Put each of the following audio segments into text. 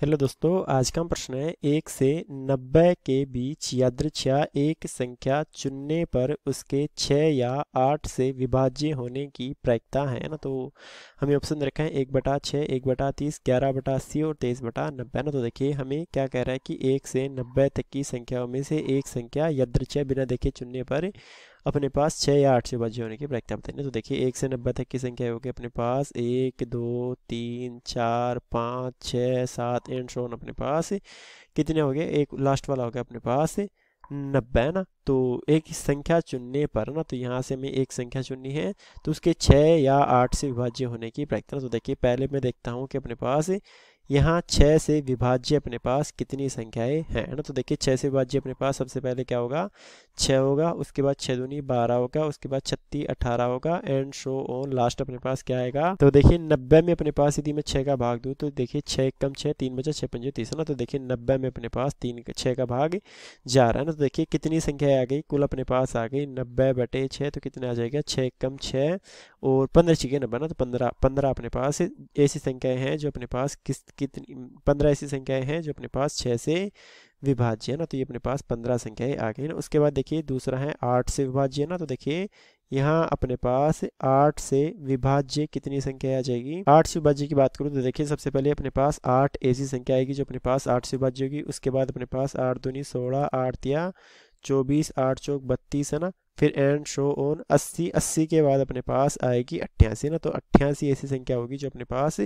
hello दोस्तों आज का प्रश्न है एक से नब्बे के बीच यादृच्छा एक संख्या चुनने पर उसके छः या आठ से विभाज्य होने की प्रायिकता है ना तो हमें ऑप्शन रखा है एक बटा छः एक बटा तीस ग्यारह बटा अस्सी और तेईस बटा नब्बे ना तो देखिए हमें क्या कह रहा है कि एक से नब्बे तक की संख्याओं में से एक संख्या यादृच्छा बिना देखे चुनने पर अपने पास छः या आठ से विभाज्य होने की प्रायिकता बतानी तो देखिए एक से नब्बे तक की संख्या होगी अपने पास एक दो तीन चार पाँच छः सात एंड सोन अपने पास कितने हो गए एक लास्ट वाला हो गया अपने पास नब्बे ना तो एक संख्या चुनने पर ना तो यहाँ से हमें एक संख्या चुननी है तो उसके छः या आठ से विभाज्य होने की प्रैक्टिस तो देखिए पहले मैं देखता हूँ कि अपने पास यहाँ छः से विभाज्य अपने पास कितनी संख्याएं हैं है ना तो देखिए छः से विभाज्य अपने पास सबसे पहले क्या होगा छः होगा उसके बाद छः दूनी बारह होगा उसके बाद छत्तीस अठारह होगा एंड शो ऑन लास्ट अपने पास क्या आएगा तो देखिए नब्बे में अपने पास यदि मैं छः का भाग दूँ तो देखिए छः कम छः तीन बचा छः पंजे तीस है ना तो देखिए नब्बे में अपने पास तीन छः का भाग जा रहा है ना तो देखिए कितनी संख्या आ गई कुल अपने पास आ गई नब्बे बटे छः तो कितने आ जाएगा छः कम छः और पंद्रह छिके नब्बे ना तो पंद्रह पंद्रह अपने पास ऐसी संख्याएं हैं जो अपने पास किस कितनी पंद्रह ऐसी संख्याएं हैं जो अपने पास छः से विभाज्य है ना तो ये अपने पास पंद्रह संख्याएं आ गई ना उसके बाद देखिए दूसरा है आठ से विभाज्य है ना तो देखिए यहाँ अपने पास आठ से विभाज्य कितनी संख्या आ जाएगी आठ से विभाज्य की बात करूँ तो देखिए सबसे पहले अपने पास आठ ऐसी संख्या आएगी जो अपने पास आठ से विभाज्य होगी उसके बाद अपने पास आठ दूनी सोलह आठ या चौबीस आठ चौक बत्तीस है ना फिर एंड शो ऑन 80 80 के बाद अपने पास आएगी अट्ठासी ना तो अट्ठासी ऐसी संख्या होगी जो अपने पास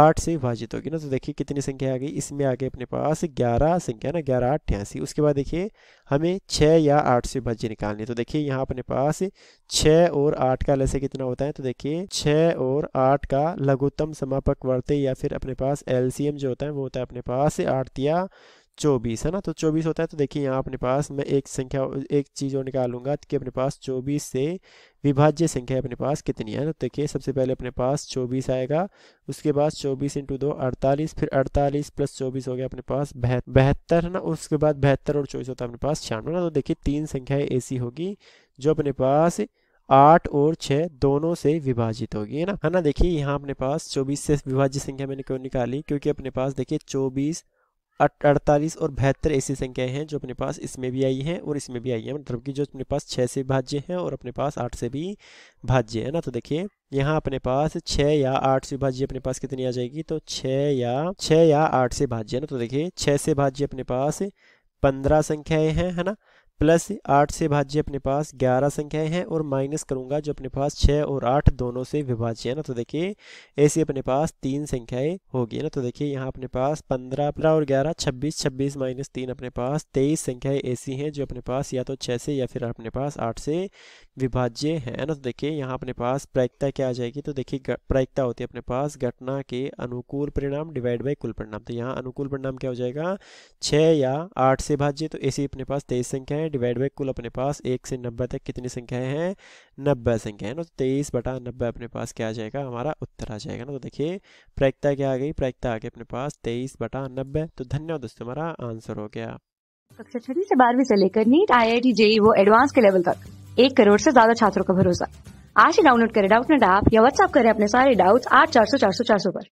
आठ से विभाजित होगी ना तो देखिए कितनी संख्या आ गई इसमें आ गई अपने पास ग्यारह संख्या ना ग्यारह अट्ठासी उसके बाद देखिए हमें छः या आठ से विभाज्य निकालनी है तो देखिए यहाँ अपने पास छः और आठ का लसे कितना होता है तो देखिए छः और आठ का लघुत्तम समापक वर्त या फिर अपने पास एल जो होता है वो होता है अपने पास आठ या चौबीस है ना तो चौबीस होता है तो देखिए यहाँ अपने पास मैं एक संख्या एक चीज़ और निकालूंगा कि अपने पास चौबीस से विभाज्य संख्या अपने पास कितनी है तो देखिए सबसे पहले अपने पास चौबीस आएगा उसके बाद चौबीस इंटू दो अड़तालीस फिर अड़तालीस प्लस चौबीस हो गया अपने पास बहत्तर है ना उसके बाद बहत्तर और चौबीस होता है अपने पास छियानवे ना तो देखिए तीन संख्याएं ऐसी होगी जो अपने पास आठ और छः दोनों से विभाजित होगी है ना है ना देखिए यहाँ अपने पास चौबीस से विभाज्य संख्या मैंने क्यों निकाली क्योंकि अपने पास देखिए चौबीस अड़तालीस और बहत्तर ऐसी संख्याएं हैं जो अपने पास इसमें भी आई हैं और इसमें भी आई हैं मतलब कि जो अपने पास छः से भाज्य हैं और अपने पास आठ से भी भाज्य है ना तो देखिए यहाँ अपने पास छः या आठ से भाज्य अपने पास कितनी आ जाएगी तो छः या छः या आठ से भाज्य है ना तो देखिए छः से भाज्य अपने पास पंद्रह संख्याएं हैं है ना प्लस आठ से भाज्य अपने पास ग्यारह संख्याएं हैं और माइनस करूंगा जो अपने पास छः और आठ दोनों से विभाज्य है ना तो देखिए ऐसे अपने पास तीन संख्याएं होगी ना तो देखिए यहाँ अपने पास पंद्रह पंद्रह और ग्यारह छब्बीस छब्बीस माइनस तीन अपने पास तेईस संख्याएं ऐसी हैं जो अपने पास या तो छः से या फिर अपने पास आठ से विभाज्य है ना तो देखिए यहाँ अपने पास प्रायिकता क्या आ जाएगी तो देखिए प्रायिकता होती है अपने पास घटना के अनुकूल परिणाम डिवाइड बाई कुल परिणाम तो यहाँ अनुकूल परिणाम क्या हो जाएगा छः या आठ से भाज्य तो ऐसी अपने पास तेईस संख्याएं डिवाइड बाई कुल अपने पास एक से नब्बे तक कितनी संख्याएं हैं नब्बे संख्याएं ना तो तेईस बटा नब्बे अपने पास क्या आ जाएगा हमारा उत्तर आ जाएगा ना तो देखिए प्रयक्ता क्या आ गई प्रयक्ता आ गई अपने पास तेईस बटा नब्बे तो धन्यवाद दोस्तों हमारा आंसर हो गया कक्षा छठी से बारहवीं से लेकर NEET I I T JEE वो एडवांस के लेवल तक एक करोड़ से ज्यादा छात्रों का भरोसा आज ही डाउनलोड करें डाउट नेट ऐप या व्हाट्सअप करें अपने सारे डाउट्स आठ चार सौ चार सौ चार सौ पर